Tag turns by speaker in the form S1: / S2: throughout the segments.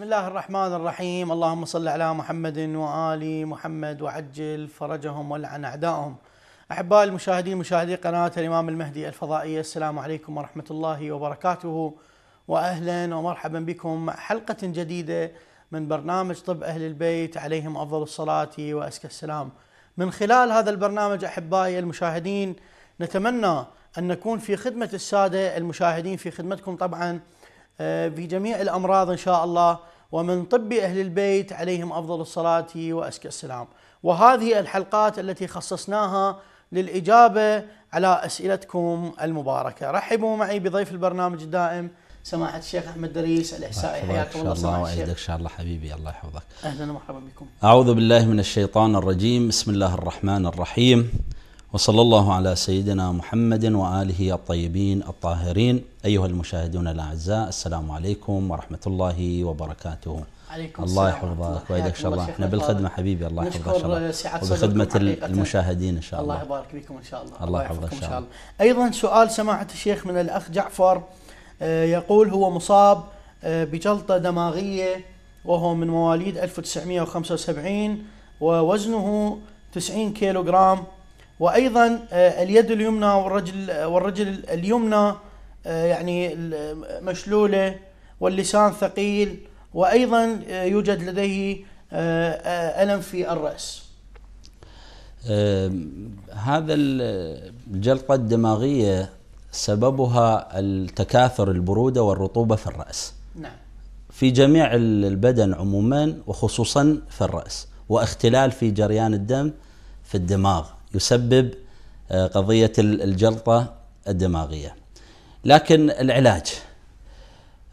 S1: بسم الله الرحمن الرحيم اللهم صل على محمد وآل محمد وعجل فرجهم ولعن أعدائهم أحباء المشاهدين مشاهدي قناة الإمام المهدي الفضائية السلام عليكم ورحمة الله وبركاته وأهلا ومرحبا بكم حلقة جديدة من برنامج طب أهل البيت عليهم أفضل الصلاة وأزكى السلام من خلال هذا البرنامج أحبائي المشاهدين نتمنى أن نكون في خدمة السادة المشاهدين في خدمتكم طبعاً آه، في جميع الامراض ان شاء الله ومن طب أهل البيت عليهم أفضل الصلاة وأزكى السلام وهذه الحلقات التي خصصناها للإجابة على أسئلتكم المباركة رحبوا معي بضيف البرنامج الدائم سماحة الشيخ أحمد دريس الإحسائي حياكم الله الله إن
S2: شاء الله حبيبي الله يحفظك
S1: أهلا ومرحبا بكم
S2: أعوذ بالله من الشيطان الرجيم بسم الله الرحمن الرحيم وصلى الله على سيدنا محمد واله الطيبين الطاهرين ايها المشاهدون الاعزاء السلام عليكم ورحمه الله وبركاته عليكم الله يحفظك ويدك شاء الله احنا بالخدمه حبيبي الله يحفظك ان شاء الله وبخدمه المشاهدين ان شاء الله الله
S1: يبارك فيكم ان شاء الله الله يحفظك ان شاء الله ايضا سؤال سماحه الشيخ من الاخ جعفر آه، يقول هو مصاب آه، بجلطه دماغيه وهو من مواليد 1975 ووزنه 90 كيلوغرام وايضا آه، اليد اليمنى والرجل آه، والرجل اليمنى آه، يعني مشلوله واللسان ثقيل وايضا يوجد لديه الم في الراس.
S2: هذا الجلطه الدماغيه سببها التكاثر البروده والرطوبه في الراس. نعم. في جميع البدن عموما وخصوصا في الراس واختلال في جريان الدم في الدماغ يسبب آه، قضية الجلطة الدماغية لكن العلاج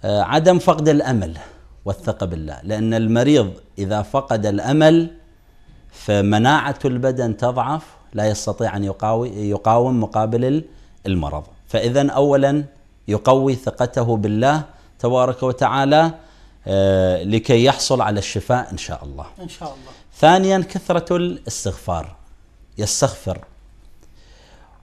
S2: آه، عدم فقد الأمل والثقة بالله لأن المريض إذا فقد الأمل فمناعة البدن تضعف لا يستطيع أن يقاوم مقابل المرض فإذا أولا يقوي ثقته بالله تبارك وتعالى آه، لكي يحصل على الشفاء إن شاء الله إن شاء الله ثانيا كثرة الاستغفار يستغفر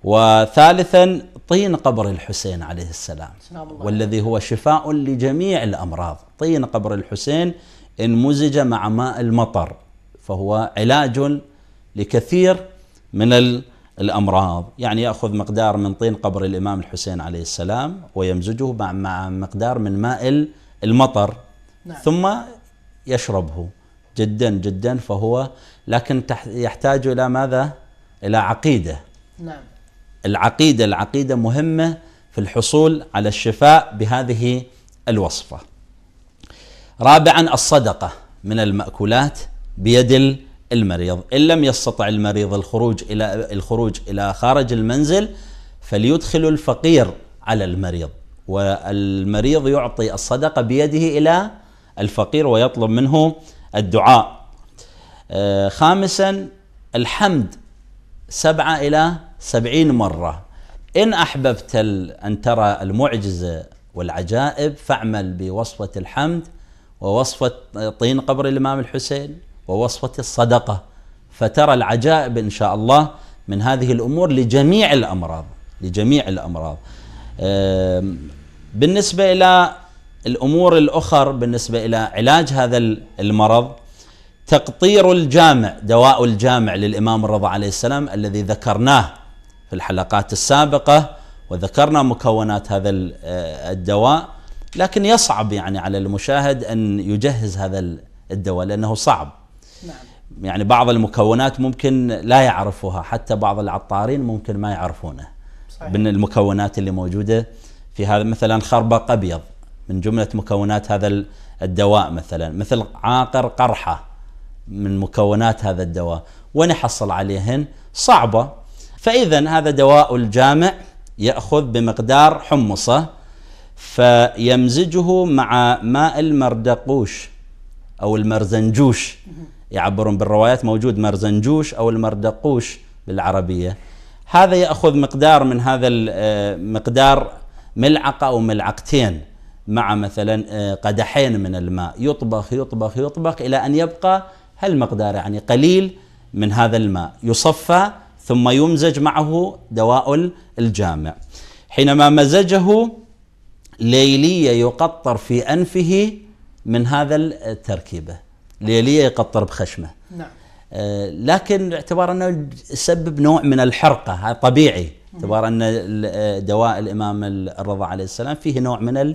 S2: وثالثا طين قبر الحسين عليه السلام والذي هو شفاء لجميع الأمراض طين قبر الحسين إن مزج مع ماء المطر فهو علاج لكثير من الأمراض يعني يأخذ مقدار من طين قبر الإمام الحسين عليه السلام ويمزجه مع مقدار من ماء المطر نعم. ثم يشربه جدا جدا فهو لكن يحتاج إلى ماذا إلى عقيدة نعم العقيدة العقيدة مهمة في الحصول على الشفاء بهذه الوصفة رابعا الصدقة من المأكولات بيد المريض إن لم يستطع المريض الخروج إلى الخروج إلى خارج المنزل فليدخل الفقير على المريض والمريض يعطي الصدقة بيده إلى الفقير ويطلب منه الدعاء آه، خامسا الحمد سبعة إلى سبعين مرة إن أحببت أن ترى المعجزة والعجائب فاعمل بوصفة الحمد ووصفة طين قبر الإمام الحسين ووصفة الصدقة فترى العجائب إن شاء الله من هذه الأمور لجميع الأمراض لجميع الأمراض بالنسبة إلى الأمور الأخر بالنسبة إلى علاج هذا المرض تقطير الجامع دواء الجامع للامام الرضا عليه السلام الذي ذكرناه في الحلقات السابقه وذكرنا مكونات هذا آه، الدواء لكن يصعب يعني على المشاهد ان يجهز هذا الدواء لانه صعب نعم. يعني بعض المكونات ممكن لا يعرفها حتى بعض العطارين ممكن ما يعرفونه صحيح. من المكونات اللي موجوده في هذا مثلا خربق ابيض من جمله مكونات هذا الدواء مثلا مثل عاقر قرحه من مكونات هذا الدواء ونحصل عليهن صعبة فإذا هذا دواء الجامع يأخذ بمقدار حمصة فيمزجه مع ماء المردقوش أو المرزنجوش يعبرون بالروايات موجود مرزنجوش أو المردقوش بالعربية هذا يأخذ مقدار من هذا آه، مقدار ملعقة أو ملعقتين مع مثلا آه، قدحين من الماء يطبخ يطبخ يطبخ إلى أن يبقى هالمقدار يعني قليل من هذا الماء يصفى ثم يمزج معه دواء الجامع حينما مزجه ليلية يقطر في أنفه من هذا التركيبة ليلية يقطر بخشمة نعم. آه لكن باعتبار أنه يسبب نوع من الحرقة هذا طبيعي باعتبار أن آه، دواء الإمام الرضا عليه السلام فيه نوع من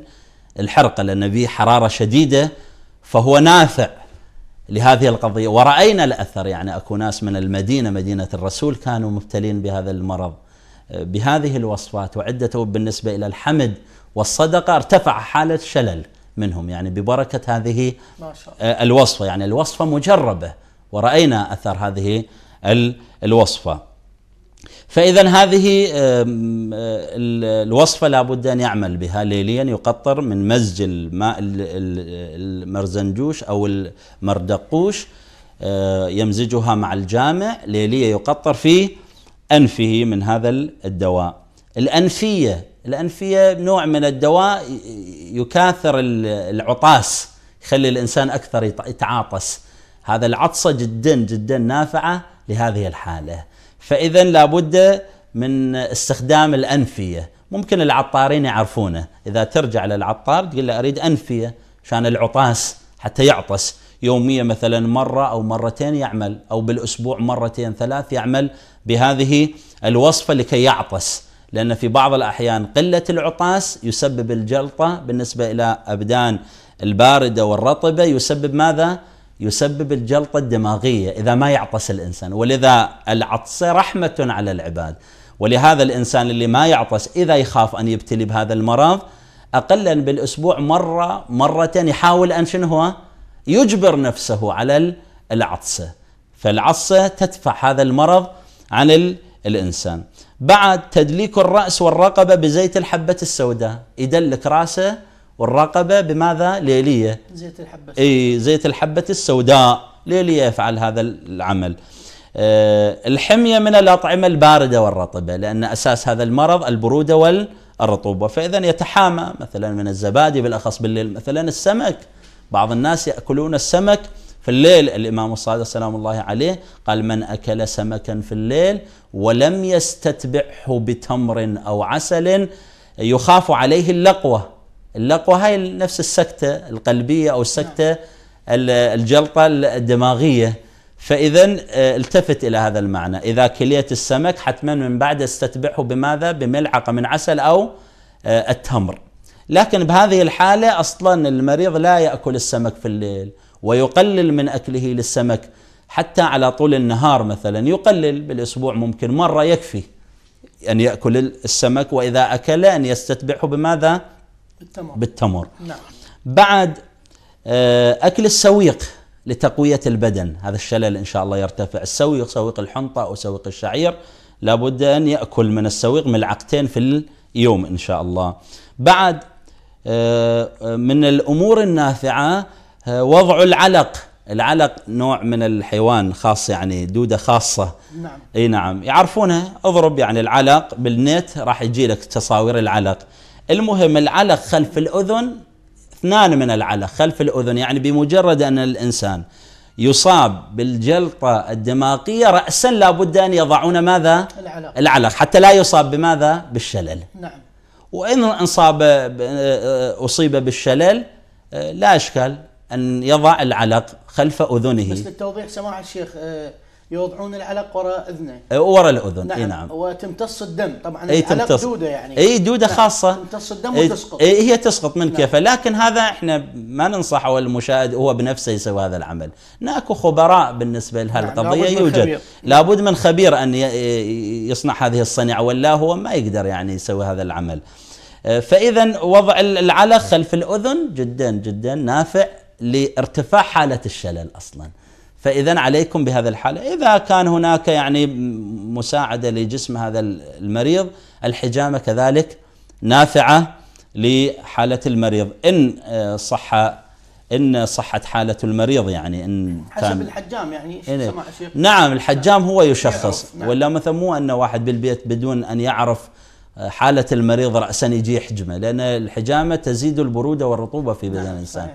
S2: الحرقة لأن فيه حرارة شديدة فهو نافع لهذه القضية ورأينا الأثر يعني أكو ناس من المدينة مدينة الرسول كانوا مبتلين بهذا المرض آه، بهذه الوصفات وعدته بالنسبة إلى الحمد والصدقة ارتفع حالة شلل منهم يعني ببركة هذه آه، الوصفة يعني الوصفة مجربة ورأينا أثر هذه الوصفة فإذا هذه الوصفة لابد أن يعمل بها ليليا يقطر من مزج الماء المرزنجوش أو المردقوش آه، يمزجها مع الجامع ليليا يقطر في أنفه من هذا الدواء الأنفية الأنفية نوع من الدواء يكاثر العطاس يخلي الإنسان أكثر يتعاطس هذا العطسة جدا جدا نافعة لهذه الحالة فاذا لابد من استخدام الانفيه ممكن العطارين يعرفونه اذا ترجع للعطار تقول له اريد انفيه عشان العطاس حتى يعطس يوميا مثلا مره او مرتين يعمل او بالاسبوع مرتين ثلاث يعمل بهذه الوصفه لكي يعطس لان في بعض الاحيان قله العطاس يسبب الجلطه بالنسبه الى ابدان البارده والرطبه يسبب ماذا؟ يسبب الجلطة الدماغية إذا ما يعطس الإنسان ولذا العطس رحمة على العباد ولهذا الإنسان اللي ما يعطس إذا يخاف أن يبتلي بهذا المرض أقلا بالأسبوع مرة مرة يحاول أن شنو هو يجبر نفسه على العطسة فالعطسة تدفع هذا المرض عن الإنسان بعد تدليك الرأس والرقبة بزيت الحبة السوداء يدلك راسه والرقبة بماذا ليلية
S1: زيت الحبة
S2: أي زيت الحبة السوداء ليلية يفعل هذا العمل آه، الحمية من الأطعمة الباردة والرطبة لأن أساس هذا المرض البرودة والرطوبة فإذا يتحامى مثلا من الزبادي بالأخص بالليل مثلا السمك بعض الناس يأكلون السمك في الليل الإمام الصادق سلام الله عليه قال من أكل سمكا في الليل ولم يستتبعه بتمر أو عسل يخاف عليه اللقوة اللقوة هاي نفس السكتة القلبية أو السكتة الجلطة الدماغية فإذا آه، التفت إلى هذا المعنى إذا كليت السمك حتما من بعد استتبعه بماذا بملعقة من عسل أو آه، التمر لكن بهذه الحالة أصلا المريض لا يأكل السمك في الليل ويقلل من أكله للسمك حتى على طول النهار مثلا يقلل بالأسبوع ممكن مرة يكفي أن يأكل السمك وإذا أكل أن يستتبعه بماذا بالتمر, بالتمر. نعم. بعد آه، أكل السويق لتقوية البدن هذا الشلل إن شاء الله يرتفع السويق سويق الحنطة أو سويق الشعير لابد أن يأكل من السويق ملعقتين في اليوم إن شاء الله بعد آه، من الأمور النافعة آه، وضع العلق العلق نوع من الحيوان خاص يعني دودة خاصة نعم. اي نعم يعرفونها اضرب يعني العلق بالنت راح يجي لك تصاوير العلق المهم العلق خلف الأذن اثنان من العلق خلف الأذن يعني بمجرد أن الإنسان يصاب بالجلطة الدماغية رأسا لابد أن يضعون ماذا العلق, العلق حتى لا يصاب بماذا بالشلل نعم وإن أصاب آه، أصيب بالشلل آه، لا إشكال أن يضع العلق خلف أذنه بس
S1: للتوضيح سماحة الشيخ آه، يوضعون العلق وراء اذنه
S2: وراء الاذن نعم, نعم
S1: وتمتص الدم طبعا اي تمتص دوده يعني اي دوده نعم. خاصه تمتص الدم وتسقط اي
S2: هي تسقط من نعم. كيفه لكن هذا احنا ما ننصح المشاهد هو بنفسه يسوي هذا العمل ناكو خبراء بالنسبه لهالقضيه نعم. يوجد خبير. لابد من خبير ان يصنع هذه الصنيعه ولا هو ما يقدر يعني يسوي هذا العمل أه، فاذا وضع العلق خلف الاذن جدا جدا نافع لارتفاع حاله الشلل اصلا فإذا عليكم بهذا الحالة إذا كان هناك يعني مساعدة لجسم هذا المريض الحجامة كذلك نافعة لحالة المريض إن آه، صح إن صحت حالة المريض يعني إن حسب
S1: الحجام يعني
S2: إيه نعم الحجام هو يشخص نعم. ولا مثلا مو أن واحد بالبيت بدون أن يعرف آه، حالة المريض رأسا يجي يحجمه لأن الحجامة تزيد البرودة والرطوبة في نعم، بدن الإنسان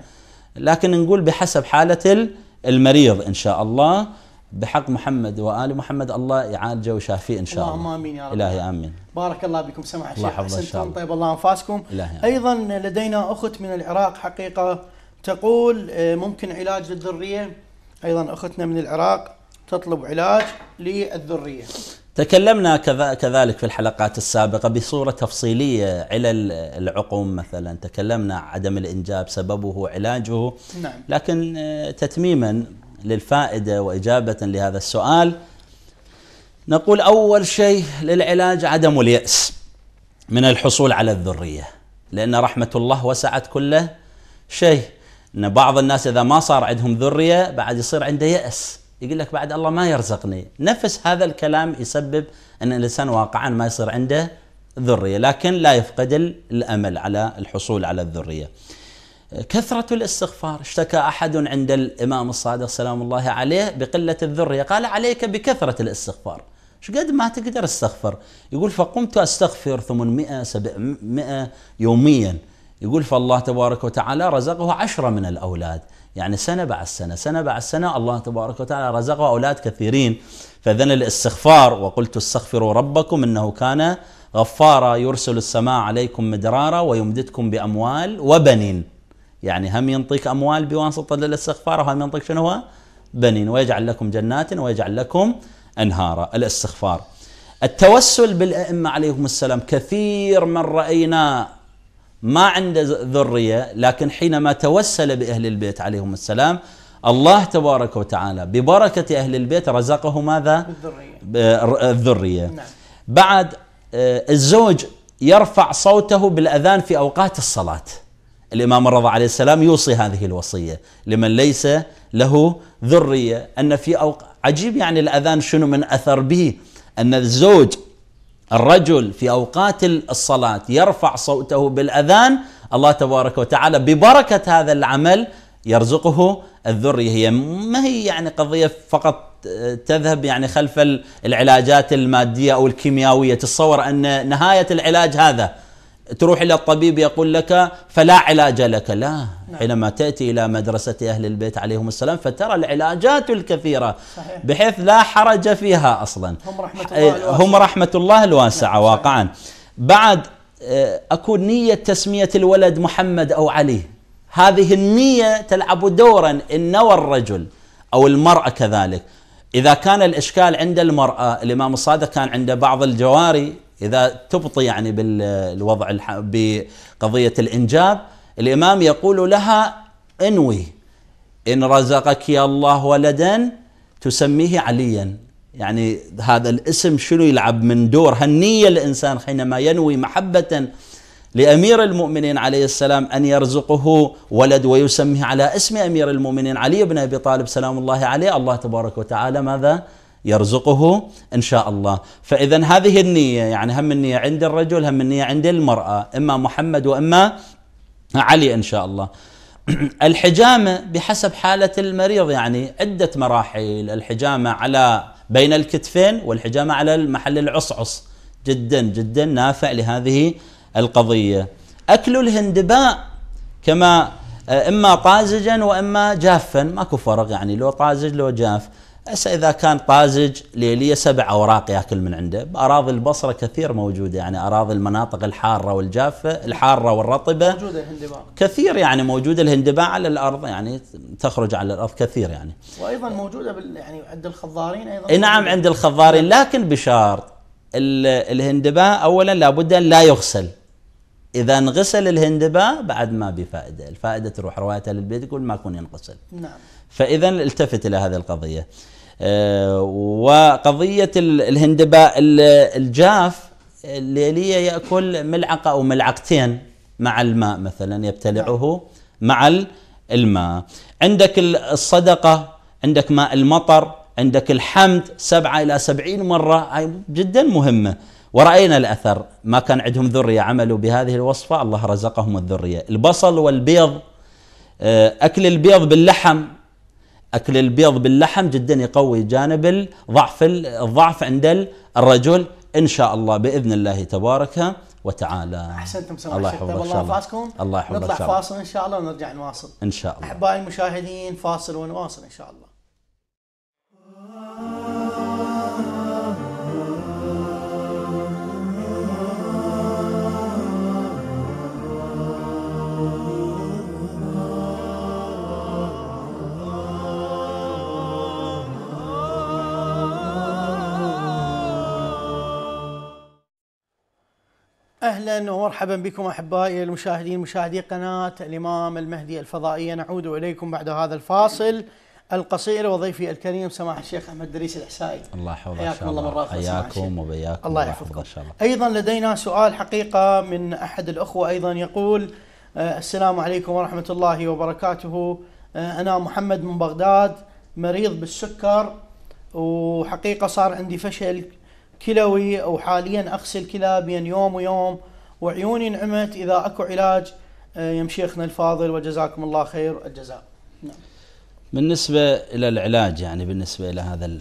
S2: لكن نقول بحسب حالة المريض إن شاء الله بحق محمد وآل محمد الله يعالجه ويشافيه إن شاء الله اللهم آمين يا رب إلهي آمين
S1: بارك الله بكم سماحة الشيخ الله. طيب الله أنفاسكم أيضا لدينا أخت من العراق حقيقة تقول آه، ممكن علاج للذرية أيضا أختنا من العراق تطلب علاج للذرية
S2: تكلمنا كذلك في الحلقات السابقة بصورة تفصيلية علل العقوم مثلا تكلمنا عدم الإنجاب سببه علاجه نعم. لكن آه، تتميما للفائدة وإجابة لهذا السؤال نقول أول شيء للعلاج عدم اليأس من الحصول على الذرية لأن رحمة الله وسعت كل شيء أن بعض الناس إذا ما صار عندهم ذرية بعد يصير عنده يأس يقول لك بعد الله ما يرزقني نفس هذا الكلام يسبب أن الإنسان واقعا ما يصير عنده ذرية لكن لا يفقد الأمل على الحصول على الذرية كثرة الاستغفار اشتكى أحد عند الإمام الصادق سلام الله عليه بقلة الذرية قال عليك بكثرة الاستغفار قد ما تقدر استغفر يقول فقمت أستغفر 800 700 يوميا يقول فالله تبارك وتعالى رزقه عشرة من الأولاد يعني سنة بعد سنة سنة بعد سنة الله تبارك وتعالى رزقه أولاد كثيرين فذن الاستغفار وقلت استغفروا ربكم إنه كان غفارا يرسل السماء عليكم مدرارا ويمددكم بأموال وبنين يعني هم ينطيك أموال بواسطة الاستغفار وهم ينطيك شنو هو بنين ويجعل لكم جنات ويجعل لكم أنهارا الاستغفار التوسل بالأئمة عليهم السلام كثير من رأينا ما عنده ذرية لكن حينما توسل بأهل البيت عليهم السلام الله تبارك وتعالى ببركة أهل البيت رزقه ماذا؟ الذرية, الذرية. نعم. بعد آه، الزوج يرفع صوته بالأذان في أوقات الصلاة الإمام الرضا عليه السلام يوصي هذه الوصية لمن ليس له ذرية أن في أوق... عجيب يعني الأذان شنو من أثر به أن الزوج الرجل في اوقات الصلاه يرفع صوته بالاذان الله تبارك وتعالى ببركه هذا العمل يرزقه الذريه هي ما هي يعني قضيه فقط آه، تذهب يعني خلف العلاجات الماديه او الكيميائيه تصور ان نهايه العلاج هذا تروح إلى الطبيب يقول لك فلا علاج لك لا نعم. حينما تأتي إلى مدرسة أهل البيت عليهم السلام فترى العلاجات الكثيرة صحيح. بحيث لا حرج فيها أصلا هم رحمة الله إيه، الواسعة, هم رحمة الله الواسعة نعم، واقعا بعد آه، أكون نية تسمية الولد محمد أو علي هذه النية تلعب دورا إن نوى الرجل أو المرأة كذلك إذا كان الإشكال عند المرأة الإمام الصادق كان عند بعض الجواري اذا تبطي يعني بالوضع بقضيه الانجاب الامام يقول لها انوي ان رزقك الله ولدا تسميه عليا يعني هذا الاسم شنو يلعب من دور هالنيه الانسان حينما ينوي محبه لامير المؤمنين عليه السلام ان يرزقه ولد ويسميه على اسم امير المؤمنين علي بن ابي طالب سلام الله عليه الله تبارك وتعالى ماذا يرزقه إن شاء الله فإذا هذه النية يعني هم النية عند الرجل هم النية عند المرأة إما محمد وإما علي إن شاء الله الحجامة بحسب حالة المريض يعني عدة مراحل الحجامة على بين الكتفين والحجامة على المحل العصعص جدا جدا نافع لهذه القضية أكل الهندباء كما إما طازجا وإما جافا ماكو فرق يعني لو طازج لو جاف هسه اذا كان طازج ليليه سبع اوراق ياكل من عنده، باراضي البصره كثير موجوده يعني اراضي المناطق الحاره والجافه، الحاره والرطبه موجوده الهندباع كثير يعني موجوده الهندباع على الارض يعني تخرج على الارض كثير يعني
S1: وايضا موجوده بال يعني عند الخضارين ايضا اي نعم
S2: عند الخضارين لكن بشرط الهندباء اولا لابد ان لا يغسل اذا انغسل الهندباء بعد ما بفائده، الفائده تروح روايتها للبيت يقول ما يكون ينغسل نعم فاذا التفت الى هذه القضيه آه، وقضية الهندباء الجاف الليلية يأكل ملعقة أو ملعقتين مع الماء مثلا يبتلعه مع الماء عندك الصدقة عندك ماء المطر عندك الحمد سبعة إلى سبعين مرة هاي جدا مهمة ورأينا الأثر ما كان عندهم ذرية عملوا بهذه الوصفة الله رزقهم الذرية البصل والبيض آه، أكل البيض باللحم اكل البيض باللحم جدا يقوي جانب الضعف الضعف عند الرجل ان شاء الله باذن الله تبارك وتعالى
S1: احسنتم سماحه الله يحفظكم الله يحفظكم الله نطلع فاصل ان شاء الله ونرجع نواصل ان شاء الله احبائي المشاهدين فاصل ونواصل ان شاء الله اهلا ومرحبا بكم احبائي المشاهدين مشاهدي قناه الامام المهدي الفضائيه نعود اليكم بعد هذا الفاصل القصير وضيفي الكريم سماحه الشيخ احمد دريس الحسائي
S2: الله يحفظك حياكم الله مره اخرى حياكم وبياكم الله يحفظكم ان شاء الله
S1: ايضا لدينا سؤال حقيقه من احد الاخوه ايضا يقول آه، السلام عليكم ورحمه الله وبركاته آه، انا محمد من بغداد مريض بالسكر وحقيقه صار عندي فشل كلوي او حاليا اغسل كلى بين يوم ويوم وعيوني نعمت اذا اكو علاج آه، يم شيخنا الفاضل وجزاكم الله خير الجزاء نعم.
S2: بالنسبه الى العلاج يعني بالنسبه الى هذا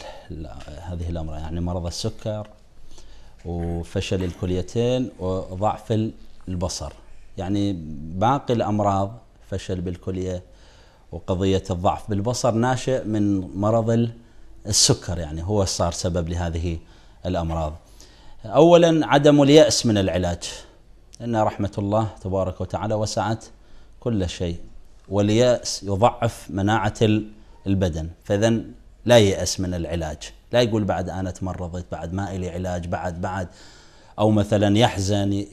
S2: هذه الامر يعني مرض السكر وفشل الكليتين وضعف البصر يعني باقي الامراض فشل بالكليه وقضيه الضعف بالبصر ناشئ من مرض السكر يعني هو صار سبب لهذه الأمراض أولا عدم اليأس من العلاج إن رحمة الله تبارك وتعالى وسعت كل شيء واليأس يضعف مناعة البدن فإذا لا يأس من العلاج لا يقول بعد أنا تمرضت بعد ما إلي علاج بعد بعد أو مثلا يحزن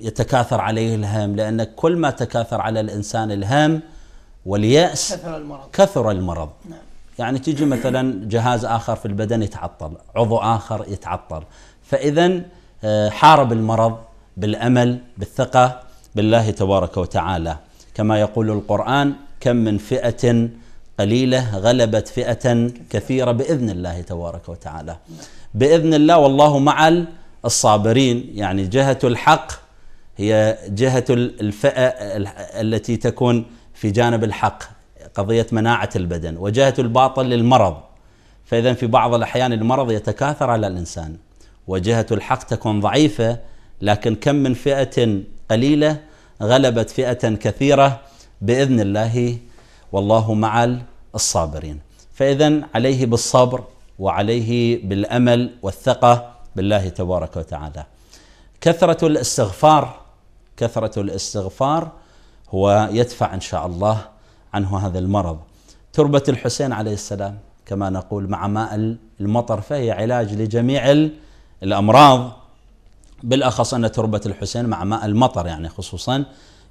S2: يتكاثر عليه الهم لأن كل ما تكاثر على الإنسان الهم واليأس كثر المرض, كثر المرض. نعم. يعني تجي مثلا جهاز آخر في البدن يتعطل عضو آخر يتعطل فإذا آه، حارب المرض بالأمل بالثقة بالله تبارك وتعالى كما يقول القرآن كم من فئة قليلة غلبت فئة كثيرة بإذن الله تبارك وتعالى بإذن الله والله مع الصابرين يعني جهة الحق هي جهة الفئة التي تكون في جانب الحق قضية مناعة البدن وجهة الباطل للمرض فإذا في بعض الأحيان المرض يتكاثر على الإنسان وجهة الحق تكون ضعيفة لكن كم من فئة قليلة غلبت فئة كثيرة بإذن الله والله مع الصابرين فإذا عليه بالصبر وعليه بالأمل والثقة بالله تبارك وتعالى كثرة الاستغفار كثرة الاستغفار هو يدفع إن شاء الله عنه هذا المرض تربة الحسين عليه السلام كما نقول مع ماء المطر فهي علاج لجميع الأمراض بالأخص أن تربة الحسين مع ماء المطر يعني خصوصا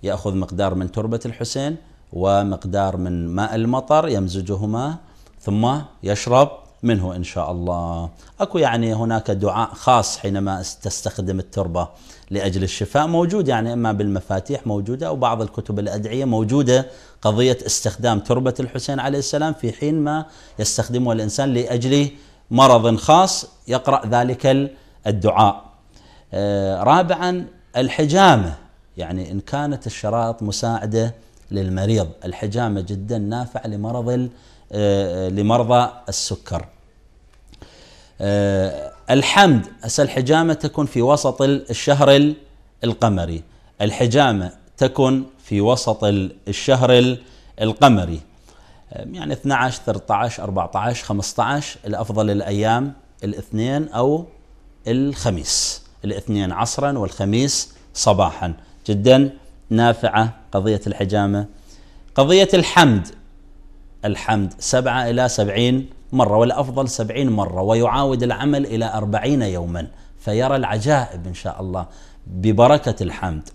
S2: يأخذ مقدار من تربة الحسين ومقدار من ماء المطر يمزجهما ثم يشرب منه إن شاء الله أكو يعني هناك دعاء خاص حينما تستخدم التربة لأجل الشفاء موجود يعني إما بالمفاتيح موجودة أو بعض الكتب الأدعية موجودة قضية استخدام تربة الحسين عليه السلام في حين ما يستخدمها الإنسان لأجل مرض خاص يقرأ ذلك الدعاء آه، رابعا الحجامة يعني إن كانت الشرائط مساعدة للمريض الحجامة جدا نافعة لمرض آه، لمرضى السكر آه، الحمد هسه الحجامة تكون في وسط الشهر القمري الحجامة تكون في وسط الشهر القمري يعني 12 13 14 15 الافضل الايام الاثنين او الخميس الاثنين عصرا والخميس صباحا جدا نافعه قضيه الحجامه قضيه الحمد الحمد سبعة إلى سبعين مرة والأفضل سبعين مرة ويعاود العمل إلى أربعين يوما فيرى العجائب إن شاء الله ببركة الحمد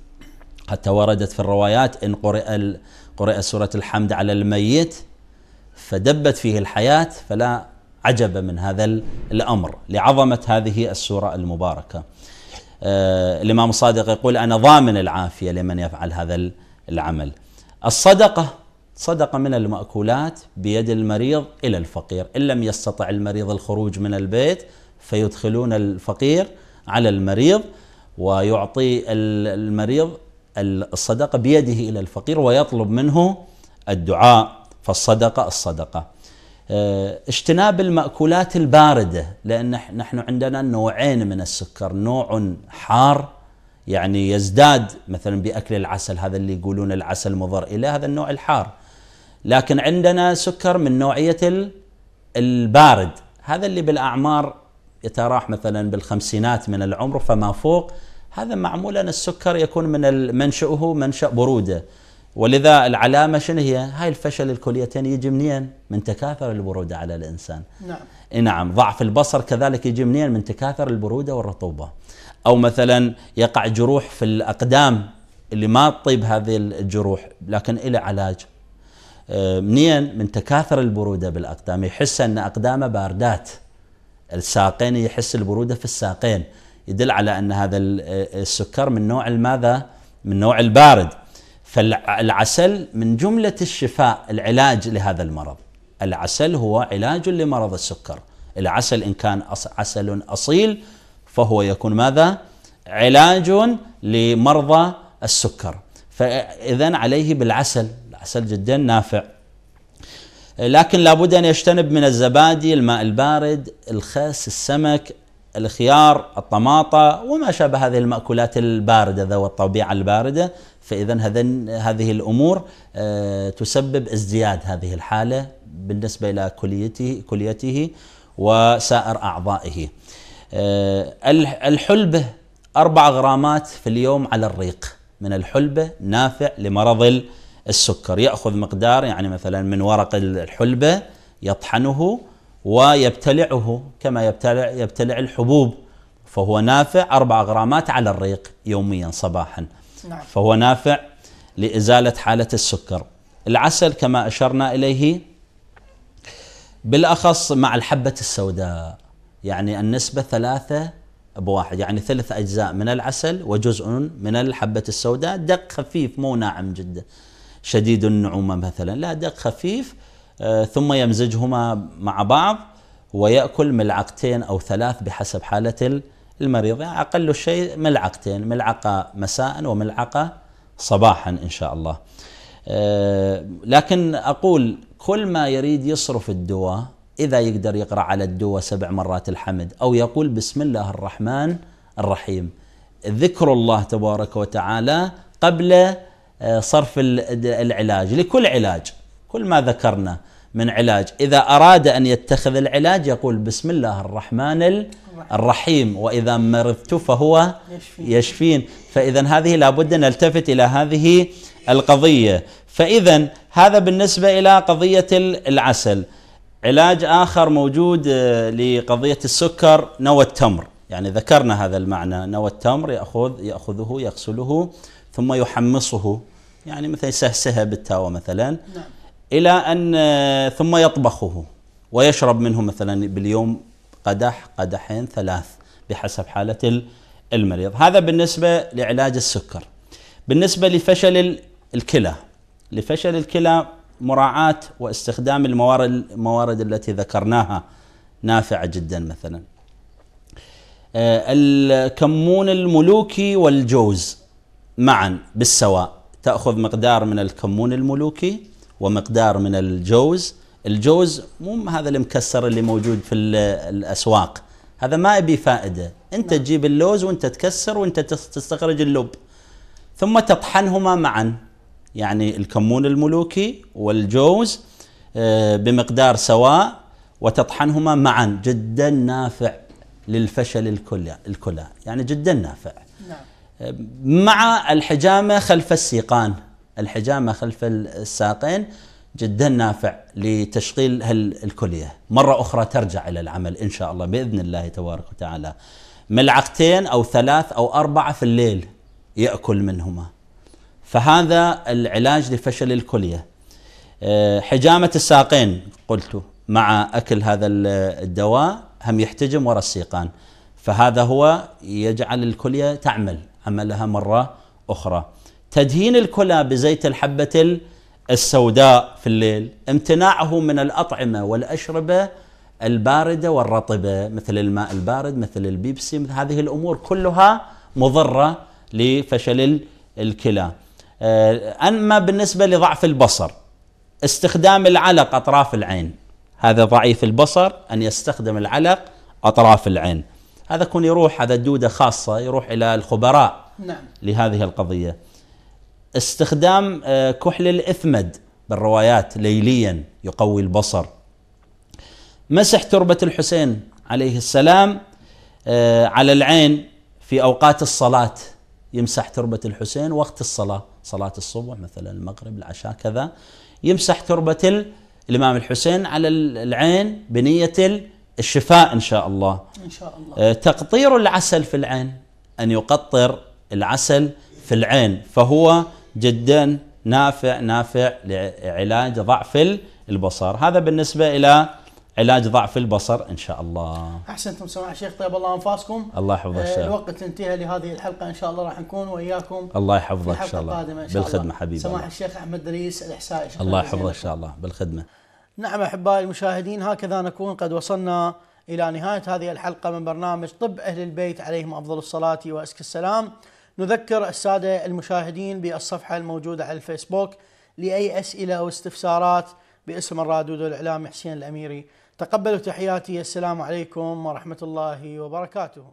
S2: حتى وردت في الروايات إن قرئ قرئ سورة الحمد على الميت فدبت فيه الحياة فلا عجب من هذا الأمر لعظمة هذه السورة المباركة آه، الإمام الصادق يقول أنا ضامن العافية لمن يفعل هذا العمل الصدقة صدقة من المأكولات بيد المريض إلى الفقير إن لم يستطع المريض الخروج من البيت فيدخلون الفقير على المريض ويعطي المريض الصدقه بيده الى الفقير ويطلب منه الدعاء فالصدقه الصدقه. آه، اجتناب الماكولات البارده لان نحن عندنا نوعين من السكر، نوع حار يعني يزداد مثلا باكل العسل هذا اللي يقولون العسل مضر الى هذا النوع الحار. لكن عندنا سكر من نوعيه البارد هذا اللي بالاعمار يتراح مثلا بالخمسينات من العمر فما فوق هذا معمول السكر يكون من منشأه منشأ برودة ولذا العلامة شنو هي هاي الفشل الكليتين يجي منين من تكاثر البرودة على الإنسان نعم نعم ضعف البصر كذلك يجي منين من تكاثر البرودة والرطوبة أو مثلا يقع جروح في الأقدام اللي ما تطيب هذه الجروح لكن إلى علاج آه، منين من تكاثر البرودة بالأقدام يحس أن أقدامه باردات الساقين يحس البرودة في الساقين يدل على ان هذا السكر من نوع الماذا؟ من نوع البارد فالعسل من جمله الشفاء العلاج لهذا المرض العسل هو علاج لمرض السكر العسل ان كان عسل اصيل فهو يكون ماذا؟ علاج لمرضى السكر فاذا عليه بالعسل العسل جدا نافع لكن لابد ان يجتنب من الزبادي، الماء البارد، الخس، السمك، الخيار الطماطة وما شابه هذه المأكولات الباردة ذو الطبيعة الباردة فإذا هذه الأمور آه، تسبب ازدياد هذه الحالة بالنسبة إلى كليته, كليته وسائر أعضائه آه، الحلبة أربع غرامات في اليوم على الريق من الحلبة نافع لمرض السكر يأخذ مقدار يعني مثلا من ورق الحلبة يطحنه ويبتلعه كما يبتلع يبتلع الحبوب فهو نافع أربع غرامات على الريق يوميا صباحا نعم. فهو نافع لإزالة حالة السكر العسل كما أشرنا إليه بالأخص مع الحبة السوداء يعني النسبة ثلاثة بواحد يعني ثلاث أجزاء من العسل وجزء من الحبة السوداء دق خفيف مو ناعم جدا شديد النعومة مثلا لا دق خفيف آه، ثم يمزجهما مع بعض ويأكل ملعقتين أو ثلاث بحسب حالة المريض يعني أقل شيء ملعقتين ملعقة مساء وملعقة صباحا إن شاء الله آه، لكن أقول كل ما يريد يصرف الدواء إذا يقدر يقرأ على الدواء سبع مرات الحمد أو يقول بسم الله الرحمن الرحيم ذكر الله تبارك وتعالى قبل آه، صرف العلاج لكل علاج كل ما ذكرنا من علاج إذا أراد أن يتخذ العلاج يقول بسم الله الرحمن الرحيم وإذا مرضت فهو يشفين فإذا هذه لابد أن نلتفت إلى هذه القضية فإذا هذا بالنسبة إلى قضية العسل علاج آخر موجود آه، لقضية السكر نوى التمر يعني ذكرنا هذا المعنى نوى التمر يأخذ يأخذه يغسله ثم يحمصه يعني مثلا يسهسها بالتاوى مثلا نعم. الى ان آه، ثم يطبخه ويشرب منه مثلا باليوم قدح قدحين ثلاث بحسب حاله المريض هذا بالنسبه لعلاج السكر بالنسبه لفشل الكلى لفشل الكلى مراعاه واستخدام الموارد الموارد التي ذكرناها نافعه جدا مثلا آه، الكمون الملوكي والجوز معا بالسواء تاخذ مقدار من الكمون الملوكي ومقدار من الجوز الجوز مو هذا المكسر اللي موجود في الأسواق هذا ما يبي فائدة أنت نعم. تجيب اللوز وأنت تكسر وأنت تستخرج اللب ثم تطحنهما معا يعني الكمون الملوكي والجوز آه، بمقدار سواء وتطحنهما معا جدا نافع للفشل الكلى يعني جدا نافع نعم. مع الحجامة خلف السيقان الحجامة خلف الساقين جدا نافع لتشغيل الكليه مرة أخرى ترجع إلى العمل إن شاء الله بإذن الله تبارك وتعالى ملعقتين أو ثلاث أو أربعة في الليل يأكل منهما فهذا العلاج لفشل الكلية آه، حجامة الساقين قلت مع أكل هذا الدواء هم يحتجم وراء السيقان فهذا هو يجعل الكلية تعمل عملها مرة أخرى تدهين الكلى بزيت الحبة السوداء في الليل امتناعه من الأطعمة والأشربة الباردة والرطبة مثل الماء البارد مثل البيبسي مثل هذه الأمور كلها مضرة لفشل الكلى آه، أما بالنسبة لضعف البصر استخدام العلق أطراف العين هذا ضعيف البصر أن يستخدم العلق أطراف العين هذا كون يروح هذا الدودة خاصة يروح إلى الخبراء نعم. لهذه القضية استخدام آه، كحل الاثمد بالروايات ليليا يقوي البصر مسح تربه الحسين عليه السلام آه، على العين في اوقات الصلاه يمسح تربه الحسين وقت الصلاه صلاه الصبح مثلا المغرب العشاء كذا يمسح تربه الامام الحسين على العين بنيه الشفاء ان شاء الله ان شاء الله آه، تقطير العسل في العين ان يقطر العسل في العين فهو جدا نافع نافع لعلاج ضعف البصر هذا بالنسبة إلى علاج ضعف البصر ان شاء الله.
S1: احسنتم سماع الشيخ طيب الله انفاسكم. الله يحفظ آه الوقت انتهى لهذه الحلقه ان شاء الله راح نكون وإياكم الله يحفظك ان شاء الله القادمة إن شاء بالخدمه حبيبي سماح الشيخ احمد دريس الاحسائي الله يحفظك ان
S2: شاء الله بالخدمه.
S1: نعم احبائي المشاهدين هكذا نكون قد وصلنا الى نهايه هذه الحلقه من برنامج طب اهل البيت عليهم افضل الصلاه واسك السلام. نذكر السادة المشاهدين بالصفحة الموجودة على الفيسبوك لأي أسئلة أو استفسارات باسم الرادود الإعلامي حسين الأميري تقبلوا تحياتي السلام عليكم ورحمة الله وبركاته